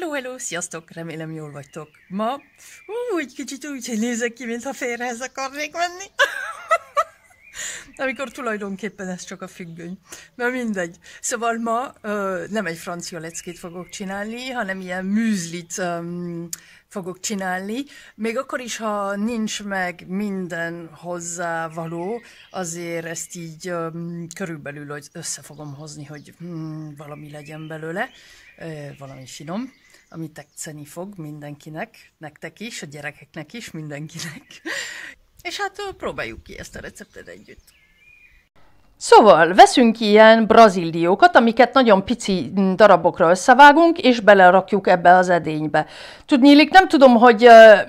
Hello, hello, sziasztok, remélem jól vagytok. Ma úgy egy kicsit úgy nézek ki, mintha félrehez akarnék menni. amikor tulajdonképpen ez csak a függöny. Na mindegy. Szóval ma ö, nem egy francia leckét fogok csinálni, hanem ilyen műzlit ö, fogok csinálni. Még akkor is, ha nincs meg minden hozzávaló, azért ezt így ö, körülbelül össze fogom hozni, hogy hmm, valami legyen belőle, ö, valami finom ami tetszeni fog mindenkinek, nektek is, a gyerekeknek is, mindenkinek. És hát próbáljuk ki ezt a receptet együtt. Szóval veszünk ilyen brazil diókat, amiket nagyon pici darabokra összevágunk, és belerakjuk ebbe az edénybe. Tudnélik, nem tudom, hogy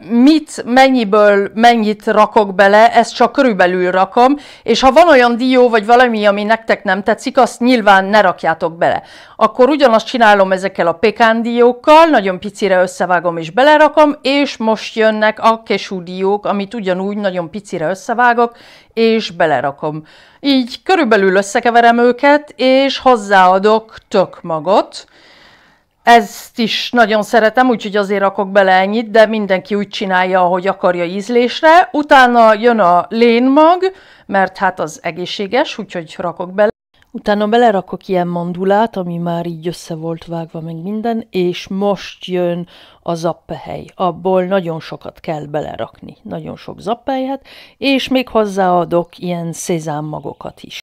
mit, mennyiből mennyit rakok bele, ezt csak körülbelül rakom, és ha van olyan dió, vagy valami, ami nektek nem tetszik, azt nyilván ne rakjátok bele. Akkor ugyanazt csinálom ezekkel a pekán diókkal, nagyon picire összevágom és belerakom, és most jönnek a kesú diók, amit ugyanúgy nagyon picire összevágok, és belerakom. Így körülbelül körülbelül összekeverem őket, és hozzáadok tök magot. Ezt is nagyon szeretem, úgyhogy azért rakok bele ennyit, de mindenki úgy csinálja, ahogy akarja ízlésre. Utána jön a lénmag, mert hát az egészséges, úgyhogy rakok bele. Utána belerakok ilyen mandulát, ami már így össze volt vágva meg minden, és most jön a zappehely. Abból nagyon sokat kell belerakni, nagyon sok zappehelyet, és még hozzáadok ilyen szézám magokat is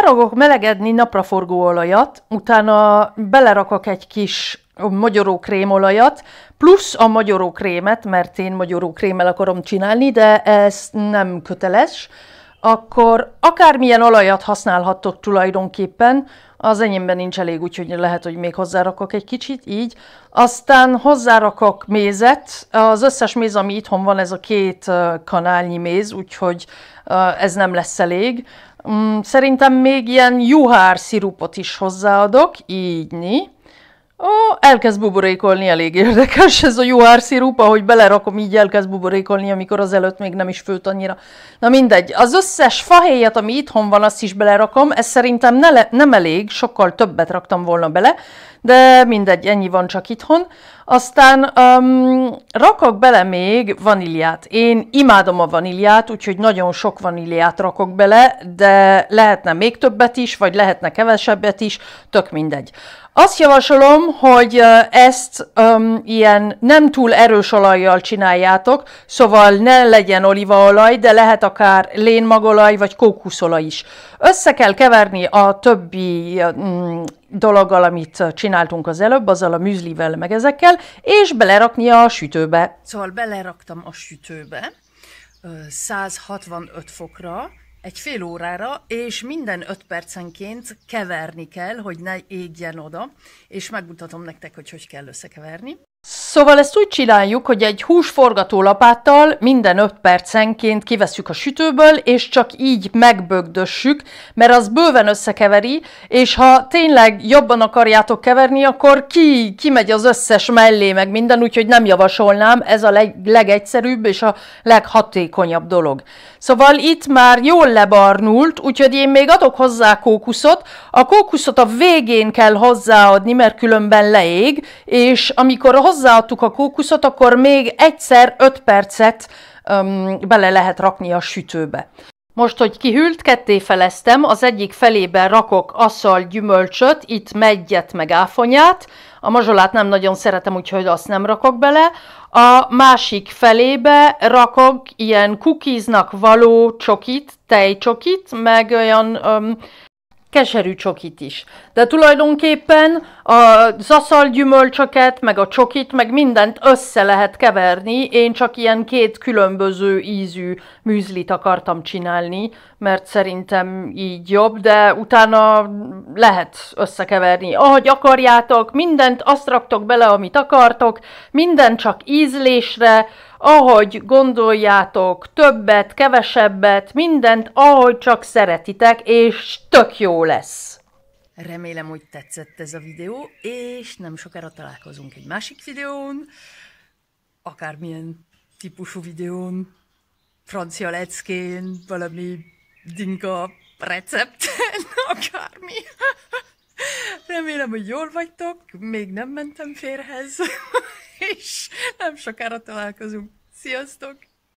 berakok melegedni napraforgó olajat, utána belerakok egy kis magyaró krémolajat, plusz a magyaró krémet, mert én magyaró krémmel akarom csinálni, de ez nem köteles akkor akármilyen olajat használhattok tulajdonképpen, az enyémben nincs elég, úgyhogy lehet, hogy még hozzárakok egy kicsit, így. Aztán hozzárakok mézet, az összes méz, ami itthon van, ez a két kanálnyi méz, úgyhogy ez nem lesz elég. Mm, szerintem még ilyen juhár szirupot is hozzáadok, így, Ó, elkezd buborékolni, elég érdekes ez a juhárszirup, ahogy belerakom, így elkezd buborékolni, amikor az előtt még nem is főt annyira. Na mindegy, az összes fahéjat, ami itthon van, azt is belerakom, ez szerintem ne le, nem elég, sokkal többet raktam volna bele, de mindegy, ennyi van csak itthon. Aztán um, rakok bele még vaníliát. Én imádom a vaníliát, úgyhogy nagyon sok vaníliát rakok bele, de lehetne még többet is, vagy lehetne kevesebbet is, tök mindegy. Azt javasolom, hogy ezt um, ilyen nem túl erős olajjal csináljátok, szóval ne legyen olívaolaj, de lehet akár lénmagolaj vagy kókuszolaj is. Össze kell keverni a többi um, dologgal, amit csináltunk az előbb, azzal a műzlivel meg ezekkel, és belerakni a sütőbe. Szóval beleraktam a sütőbe 165 fokra, egy fél órára, és minden öt percenként keverni kell, hogy ne égjen oda, és megmutatom nektek, hogy hogy kell összekeverni. Szóval ezt úgy csináljuk, hogy egy húsforgató lapáttal minden 5 percenként kiveszük a sütőből, és csak így megbögdössük, mert az bőven összekeveri, és ha tényleg jobban akarjátok keverni, akkor ki, ki megy az összes mellé, meg minden, úgyhogy nem javasolnám, ez a leg, legegyszerűbb és a leghatékonyabb dolog. Szóval itt már jól lebarnult, úgyhogy én még adok hozzá kókuszot. A kókuszot a végén kell hozzáadni, mert különben leég, és amikor hozzá beleadtuk a kókuszot, akkor még egyszer 5 percet um, bele lehet rakni a sütőbe. Most, hogy kihűlt, ketté feleztem, az egyik felében rakok asszal gyümölcsöt, itt megyet meg áfonyát, a mazsolát nem nagyon szeretem, úgyhogy azt nem rakok bele. A másik felébe rakok ilyen kukiznak való csokit, tejcsokit, meg olyan öm, keserű csokit is. De tulajdonképpen a zaszalgyümölcsöket, meg a csokit, meg mindent össze lehet keverni. Én csak ilyen két különböző ízű műzlit akartam csinálni, mert szerintem így jobb, de utána lehet összekeverni. Ahogy akarjátok, mindent azt raktok bele, amit akartok, minden csak ízlésre, ahogy gondoljátok, többet, kevesebbet, mindent, ahogy csak szeretitek, és tök jó lesz. Remélem, hogy tetszett ez a videó, és nem sokára találkozunk egy másik videón, akármilyen típusú videón, francia leckén, valami dinka recepten, akármi. Remélem, hogy jól vagytok, még nem mentem férhez, és nem sokára találkozunk. Sziasztok!